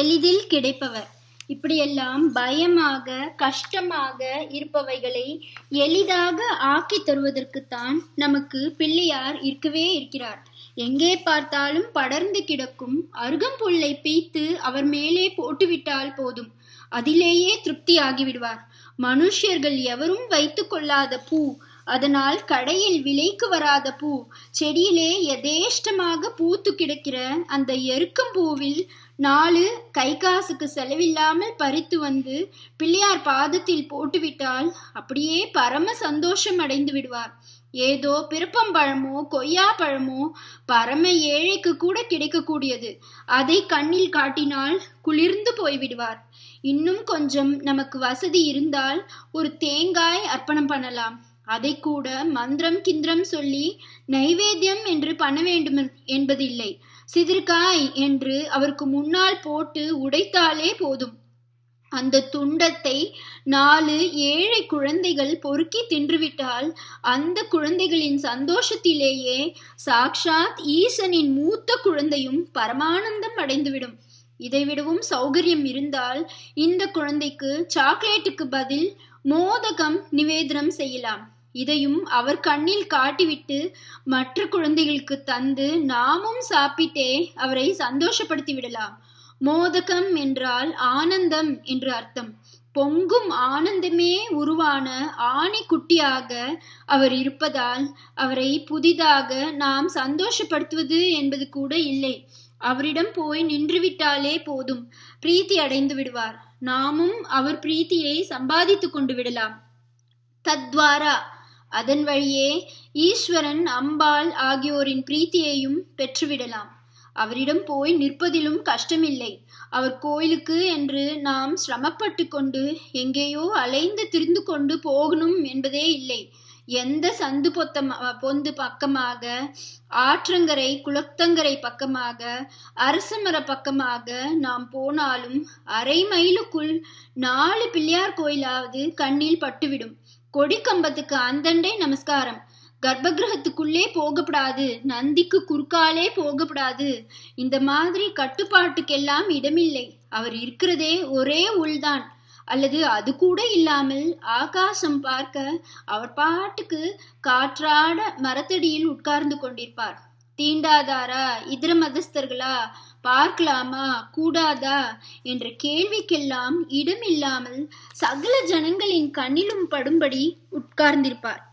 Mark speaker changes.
Speaker 1: எளிதில் கிடைப்பவர் இப்படியெல்லாம் பயமாக கஷ்டமாக இருப்பவைகளை எளிதாக ஆக்கி தருவதற்குத்தான் நமக்கு பிள்ளையார் இருக்கவே இருக்கிறார் எங்கே பார்த்தாலும் படர்ந்து கிடக்கும் அருகம்புல்லை பீத்து அவர் மேலே போட்டுவிட்டால் போதும் அதிலேயே திருப்தியாகிவிடுவார் மனுஷியர்கள் மனுஷர்கள் எவரும் வைத்துக்கொள்ளாத கொள்ளாத பூ அதனால் கடையில் விலைக்கு வராத பூ செடியிலே யதேஷ்டமாக பூத்து கிடக்கிற அந்த எருக்கம் பூவில் நாலு கை காசுக்கு செலவில்லாமல் பறித்து வந்து பிள்ளையார் பாதத்தில் போட்டுவிட்டால் அப்படியே பரம சந்தோஷம் அடைந்து விடுவார் ஏதோ பிறப்பம்பழமோ கொய்யா பழமோ பரம ஏழைக்கு கூட கிடைக்கக்கூடியது அதை கண்ணில் காட்டினால் குளிர்ந்து போய்விடுவார் இன்னும் கொஞ்சம் நமக்கு வசதி இருந்தால் ஒரு தேங்காய் அர்ப்பணம் பண்ணலாம் அதை கூட மந்திரம் கிந்திரம் சொல்லி நைவேத்தியம் என்று பண்ண வேண்டும் என்பதில்லை சிதிர்காய் என்று அவருக்கு முன்னால் போட்டு உடைத்தாலே போதும் அந்த துண்டத்தை நாலு ஏழை குழந்தைகள் பொறுக்கி தின்றுவிட்டால் அந்த குழந்தைகளின் சந்தோஷத்திலேயே சாக்ஷாத் ஈசனின் மூத்த குழந்தையும் பரமானந்தம் அடைந்துவிடும் இதைவிடவும் சௌகரியம் இருந்தால் இந்த குழந்தைக்கு சாக்லேட்டுக்கு பதில் மோதகம் நிவேதனம் செய்யலாம் இதையும் அவர் கண்ணில் காட்டிவிட்டு மற்ற குழந்தைகளுக்கு தந்து நாமும் சாப்பிட்டே அவரை சந்தோஷப்படுத்தி விடலாம் மோதகம் என்றால் ஆனந்தம் என்று அர்த்தம் பொங்கும் ஆனந்தமே உருவான ஆணைக்குட்டியாக அவர் இருப்பதால் அவரை புதிதாக நாம் சந்தோஷப்படுத்துவது என்பது கூட இல்லை அவரிடம் போய் நின்றுவிட்டாலே போதும் பிரீத்தி அடைந்து விடுவார் நாமும் அவர் பிரீத்தியை சம்பாதித்து கொண்டு விடலாம் தத்வாரா அதன் வழியே ஈஸ்வரன் அம்பாள் ஆகியோரின் பிரீத்தியையும் பெற்றுவிடலாம் அவரிடம் போய் நிற்பதிலும் கஷ்டமில்லை அவர் கோயிலுக்கு என்று நாம் சிரமப்பட்டு கொண்டு எங்கேயோ அலைந்து திரிந்து கொண்டு போகணும் என்பதே இல்லை எந்த சந்து பொத்தமாக பொந்து பக்கமாக ஆற்றங்கரை குளத்தங்கரை பக்கமாக அரசமர பக்கமாக நாம் போனாலும் அரை மைலுக்குள் நாலு பிள்ளையார் கோயிலாவது கண்ணில் பட்டுவிடும் கொடிக்கம்பத்துக்கு அந்தண்டை நமஸ்காரம் கர்ப்பகிரகத்துக்குள்ளே போகப்படாது நந்திக்கு குறுக்காலே போகப்படாது இந்த மாதிரி கட்டுப்பாட்டுக்கெல்லாம் இடமில்லை அவர் இருக்கிறதே ஒரே உள்தான் அல்லது அது கூட இல்லாமல் ஆகாசம் பார்க்க அவர் பாட்டுக்கு காற்றாட மரத்தடியில் உட்கார்ந்து கொண்டிருப்பார் தீண்டாதாரா இதர மதஸ்தர்களா பார்க்கலாமா கூடாதா என்ற கேள்விக்கெல்லாம் இடமில்லாமல் சகல ஜனங்களின் கண்ணிலும் படும்படி உட்கார்ந்திருப்பார்